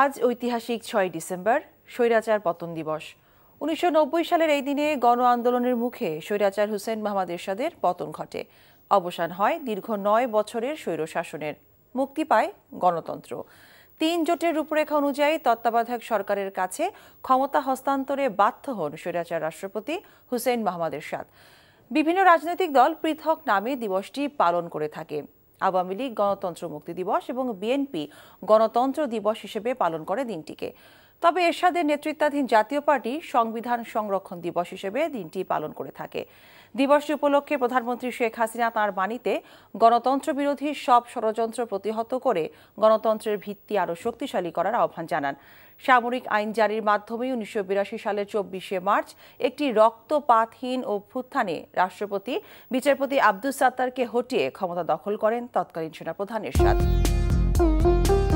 আজ ঐতিহাসিক ছয় ডিসেম্বর স্বৈরাচার পতন দিবস উনিশশো সালের এই দিনে গণ আন্দোলনের মুখে স্বৈরাচার হুসেন মাহমাদ এরশাদের পতন ঘটে অবসান হয় দীর্ঘ নয় বছরের স্বৈর শাসনের মুক্তি পায় গণতন্ত্র তিন জোটের রূপরেখা অনুযায়ী তত্ত্বাবধায়ক সরকারের কাছে ক্ষমতা হস্তান্তরে বাধ্য হন স্বৈরাচার রাষ্ট্রপতি হুসেন মাহমাদ এরশাদ বিভিন্ন রাজনৈতিক দল পৃথক নামে দিবসটি পালন করে থাকে আওয়ামী লীগ গণতন্ত্র মুক্তি দিবস এবং বিএনপি গণতন্ত্র দিবস হিসেবে পালন করে দিনটিকে তবে এরশাদের নেতৃত্বাধীন জাতীয় পার্টি সংবিধান সংরক্ষণ দিবস হিসেবে দিনটি পালন করে থাকে দিবসটি উপলক্ষে প্রধানমন্ত্রী শেখ হাসিনা তাঁর বাণীতে গণতন্ত্র বিরোধী সব ষড়যন্ত্র প্রতিহত করে গণতন্ত্রের ভিত্তি আরও শক্তিশালী করার আহ্বান জানান সামরিক আইন জারির মাধ্যমে উনিশশো বিরাশি সালের চব্বিশে মার্চ একটি রক্তপাতহীন অভ্যুত্থানে রাষ্ট্রপতি বিচারপতি আব্দুল সাত্তারকে হটিয়ে ক্ষমতা দখল করেন তৎকালীন সেনাপ্রধান এরশাদ